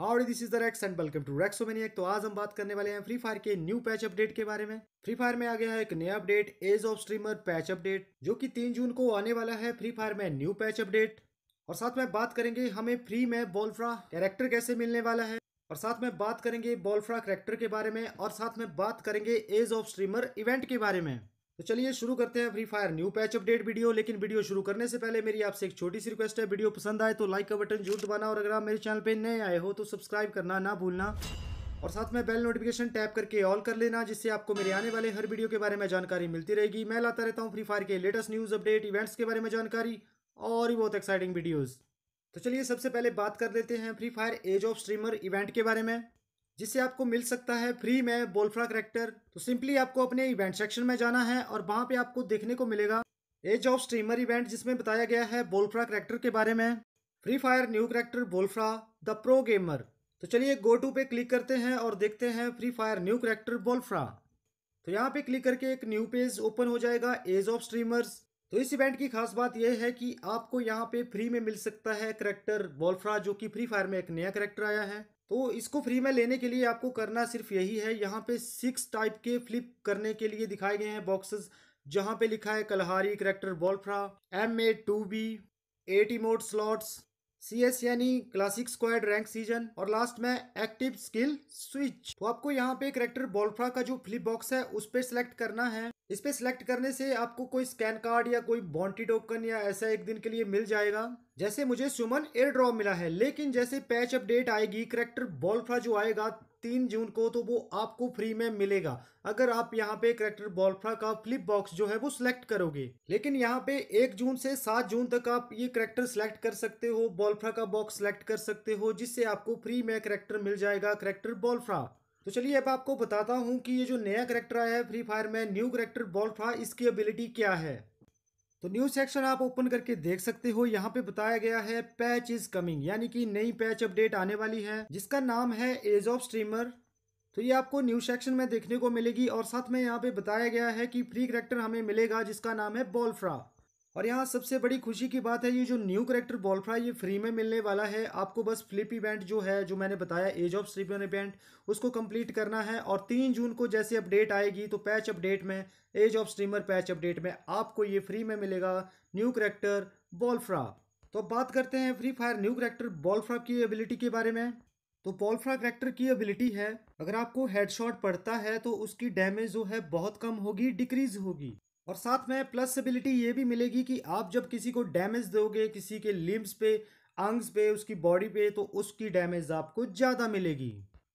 how this is the Rex and welcome to Rexo maniac तो आज हम बात करने वाले हैं फ्री फायर के न्यू पैच अपडेट के बारे में फ्री फायर में आ गया है एक नया update age of streamer patch update जो कि तीन जून को आने वाला है फ्री फायर में न्यू पैच अपडेट और साथ में बात करेंगे हमें फ्री में बॉल्फ्रा कैरेक्टर कैसे मिलने वाला है और साथ में बात करेंगे बॉल्फ्रा करेक्टर के बारे में और साथ में बात करेंगे एज ऑफ स्ट्रीमर इवेंट के बारे में तो चलिए शुरू करते हैं Free Fire new patch update video लेकिन वीडियो शुरू करने से पहले मेरी आपसे एक छोटी सी रिक्वेस्ट है वीडियो पसंद आए तो लाइक का बटन जरूर दबाना और अगर आप मेरे चैनल पर नए आए हो तो सब्सक्राइब करना ना भूलना और साथ में बेल नोटिफिकेशन टैप करके ऑल कर लेना जिससे आपको मेरे आने वाले हर वीडियो के बारे में जानकारी मिलती रहेगी मैं लाता रहता हूँ फ्री फायर के लेटेस्ट न्यूज़ अपडेट इवेंट्स के बारे में जानकारी और भी बहुत एक्साइटिंग वीडियोज़ तो चलिए सबसे पहले बात कर लेते हैं Free Fire age of streamer event के बारे में जिससे आपको मिल सकता है फ्री में बोल्फ्रा करेक्टर तो सिंपली आपको अपने इवेंट सेक्शन में जाना है और वहाँ पे आपको देखने को मिलेगा एज ऑफ स्ट्रीमर इवेंट जिसमें बताया गया है बोल्फ्रा करेक्टर के बारे में Free Fire new character Wolfrahh the pro gamer तो चलिए गो टू पे क्लिक करते हैं और देखते हैं Free Fire new character Wolfrahh तो यहाँ पे क्लिक करके एक न्यू पेज ओपन हो जाएगा एज ऑफ स्ट्रीमर्स तो इस इवेंट की खास बात यह है कि आपको यहाँ पे फ्री में मिल सकता है करेक्टर बोल्फ्रा जो कि फ्री फायर में एक नया करेक्टर आया है तो इसको फ्री में लेने के लिए आपको करना सिर्फ यही है यहाँ पे सिक्स टाइप के फ्लिप करने के लिए दिखाए गए हैं बॉक्सेस जहाँ पे लिखा है Kalahari character Wolfrahh M A two B A T mode slots C S यानी क्लासिक स्क्वाड रैंक सीजन और लास्ट में एक्टिव स्किल स्विच तो आपको यहाँ पे करेक्टर बोल्फ्रा का जो फ्लिप बॉक्स है उस पर सिलेक्ट करना है इस पे सिलेक्ट करने से आपको कोई स्कैन कार्ड या कोई बॉन्टी टोकन या ऐसा एक दिन के लिए मिल जाएगा जैसे मुझे सुमन एयर ड्रॉप मिला है लेकिन जैसे पैच अपडेट आएगी करेक्टर बॉल्फ्रा जो आएगा तीन जून को तो वो आपको फ्री में मिलेगा अगर आप यहाँ पे करेक्टर बॉल्फ्रा का फ्लिप बॉक्स जो है वो सिलेक्ट करोगे लेकिन यहाँ पे एक जून से सात जून तक आप ये करेक्टर सिलेक्ट कर सकते हो बॉल्फ्रा का बॉक्स सिलेक्ट कर सकते हो जिससे आपको फ्री में करेक्टर मिल जाएगा करेक्टर बॉल्फ्रा तो चलिए अब आपको बताता हूँ कि ये जो नया करेक्टर आया है फ्री फायर में न्यू करेक्टर बॉल्फ्रा इसकी एबिलिटी क्या है तो न्यू सेक्शन आप ओपन करके देख सकते हो यहाँ पे बताया गया है पैच इज कमिंग यानी कि नई पैच अपडेट आने वाली है जिसका नाम है एज ऑफ स्ट्रीमर तो ये आपको न्यू सेक्शन में देखने को मिलेगी और साथ में यहाँ पे बताया गया है कि फ्री करेक्टर हमें मिलेगा जिसका नाम है बॉलफ्रा और यहाँ सबसे बड़ी खुशी की बात है ये जो न्यू करेक्टर बॉलफ्राई ये फ्री में मिलने वाला है आपको बस फ्लिप इवेंट जो है जो मैंने बताया एज ऑफ स्लिपन इवेंट उसको कंप्लीट करना है और तीन जून को जैसे अपडेट आएगी तो पैच अपडेट में age of streamer patch update में आपको ये फ्री में मिलेगा न्यू करेक्टर बॉलफ्रा तो अब बात करते हैं Free Fire new character Wolfrahh की एबिलिटी के बारे में तो पॉल्फ्रा करेक्टर की एबिलिटी है अगर आपको हेडशॉट पड़ता है तो उसकी डैमेज जो है बहुत कम होगी डिक्रीज होगी और साथ में प्लस एबिलिटी ये भी मिलेगी कि आप जब किसी को डैमेज दोगे किसी के लिम्स पे अंग्स पे उसकी बॉडी पे तो उसकी डैमेज आपको ज़्यादा मिलेगी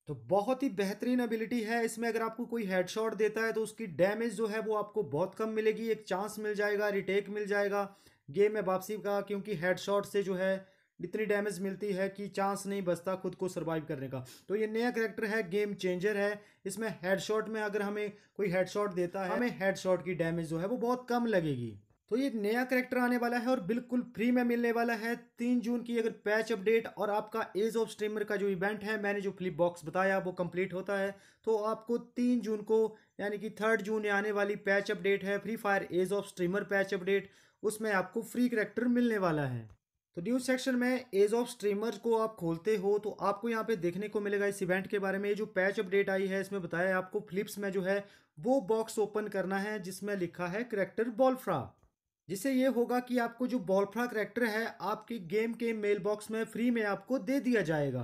तो बहुत ही बेहतरीन एबिलिटी है इसमें अगर आपको कोई हेडशॉट देता है तो उसकी डैमेज जो है वो आपको बहुत कम मिलेगी एक चांस मिल जाएगा रिटेक मिल जाएगा गेम में वापसी का क्योंकि हेडशॉट से जो है इतनी डैमेज मिलती है कि चांस नहीं बचता खुद को सर्वाइव करने का तो ये नया करेक्टर है गेम चेंजर है इसमें हेडशॉट में अगर हमें कोई हेडशॉट देता है हमें हेडशॉट की डैमेज जो है वो बहुत कम लगेगी तो ये नया करेक्टर आने वाला है और बिल्कुल फ्री में मिलने वाला है तीन जून की अगर पैच अपडेट और आपका एज ऑफ स्ट्रीमर का जो इवेंट है मैंने जो फ्लिप बॉक्स बताया वो कंप्लीट होता है तो आपको तीन जून को यानी कि थर्ड जून आने वाली पैच अपडेट है Free Fire age of streamer patch update उसमें आपको फ्री करेक्टर मिलने वाला है तो न्यूज सेक्शन में एज ऑफ स्ट्रीमर को आप खोलते हो तो आपको यहाँ पे देखने को मिलेगा इस इवेंट के बारे में ये जो पैच अपडेट आई है इसमें बताया है आपको फ्लिप्स में जो है वो बॉक्स ओपन करना है जिसमें लिखा है करेक्टर बॉल्फ्रा जिससे ये होगा कि आपको जो बॉल्फ्रा करेक्टर है आपके गेम के मेल बॉक्स में फ्री में आपको दे दिया जाएगा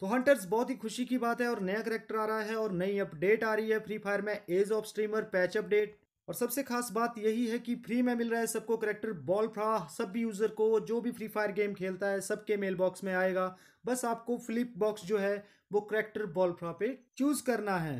तो हंटर्स बहुत ही खुशी की बात है और नया करेक्टर आ रहा है और नई अपडेट आ रही है फ्री फायर में age of streamer patch update और सबसे खास बात यही है कि फ्री में मिल रहा है सबको करेक्टर बॉल फ्रा सब भी यूज़र को जो भी फ्री फायर गेम खेलता है सबके मेल बॉक्स में आएगा बस आपको फ्लिप बॉक्स जो है वो करेक्टर बॉल फ्रा पे चूज़ करना है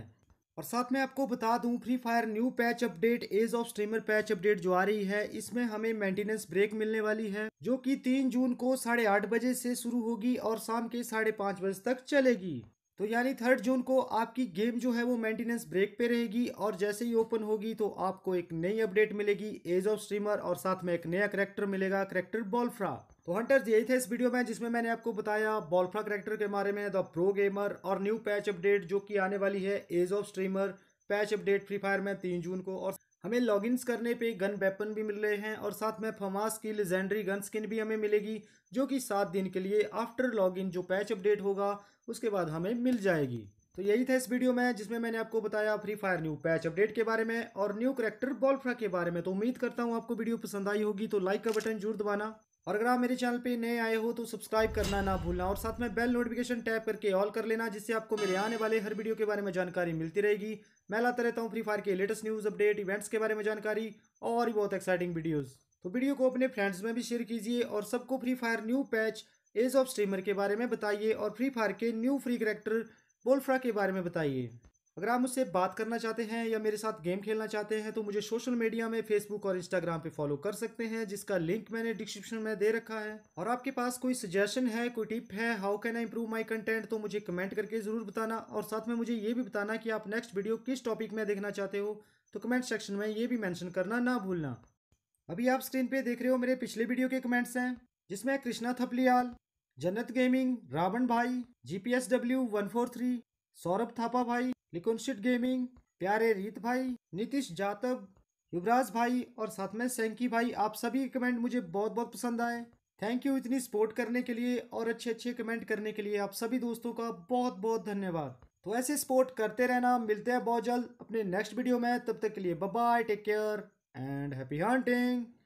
और साथ में आपको बता दूं Free Fire new patch update age of streamer patch update जो आ रही है इसमें हमें मेंटेनेंस ब्रेक मिलने वाली है जो कि तीन जून को साढ़े आठ बजे से शुरू होगी और शाम के साढ़े पाँच बजे तक चलेगी तो यानी थर्ड जून को आपकी गेम जो है वो मेंटेनेंस ब्रेक पे रहेगी और जैसे ही ओपन होगी तो आपको एक नई अपडेट मिलेगी एज ऑफ स्ट्रीमर और साथ में एक नया करेक्टर मिलेगा करेक्टर बॉल्फ्रा तो हंटर्स यही थे इस वीडियो में जिसमें मैंने आपको बताया बॉल्फ्रा करेक्टर के बारे में द प्रो गेमर और न्यू पैच अपडेट जो की आने वाली है age of streamer patch update Free Fire में तीन जून को और हमें लॉगिन्स करने पे गन वेपन भी मिल रहे हैं और साथ में फमास की लेजेंडरी गन स्किन भी हमें मिलेगी जो कि सात दिन के लिए आफ्टर लॉगिन जो पैच अपडेट होगा उसके बाद हमें मिल जाएगी तो यही था इस वीडियो में जिसमें मैंने आपको बताया Free Fire new patch update के बारे में और न्यू करेक्टर बॉलफ्रा के बारे में तो उम्मीद करता हूँ आपको वीडियो पसंद आई होगी तो लाइक का बटन जरूर दबाना और अगर आप मेरे चैनल पे नए आए हो तो सब्सक्राइब करना ना भूलना और साथ में बेल नोटिफिकेशन टैप करके ऑल कर लेना जिससे आपको मेरे आने वाले हर वीडियो के बारे में जानकारी मिलती रहेगी मैं लाता रहता हूँ फ्री फायर के लेटेस्ट न्यूज़ अपडेट इवेंट्स के बारे में जानकारी और भी बहुत एक्साइटिंग वीडियोज़ तो वीडियो को अपने फ्रेंड्स में भी शेयर कीजिए और सबको Free Fire new patch age of streamer के बारे में बताइए और फ्री फायर के न्यू फ्री करेक्टर बोल्फ्रा के बारे में बताइए अगर आप मुझसे बात करना चाहते हैं या मेरे साथ गेम खेलना चाहते हैं तो मुझे सोशल मीडिया में फेसबुक और इंस्टाग्राम पे फॉलो कर सकते हैं जिसका लिंक मैंने डिस्क्रिप्शन में दे रखा है और आपके पास कोई सजेशन है कोई टिप है how can I improve my content तो मुझे कमेंट करके ज़रूर बताना और साथ में मुझे ये भी बताना कि आप नेक्स्ट वीडियो किस टॉपिक में देखना चाहते हो तो कमेंट सेक्शन में ये भी मैंशन करना ना भूलना अभी आप स्क्रीन पर देख रहे हो मेरे पिछले वीडियो के कमेंट्स हैं जिसमें कृष्णा थपलियाल जन्नत गेमिंग रावण भाई GPS W one four three Saurabh Thapa भाई लिकुनशिट गेमिंग प्यारे रीत भाई नीतीश जातव युवराज भाई और साथ में सैंकी भाई आप सभी कमेंट मुझे बहुत बहुत पसंद आए थैंक यू इतनी सपोर्ट करने के लिए और अच्छे अच्छे कमेंट करने के लिए आप सभी दोस्तों का बहुत बहुत धन्यवाद तो ऐसे सपोर्ट करते रहना मिलते हैं बहुत जल्द अपने नेक्स्ट वीडियो में तब तक के लिए bye take care and happy hunting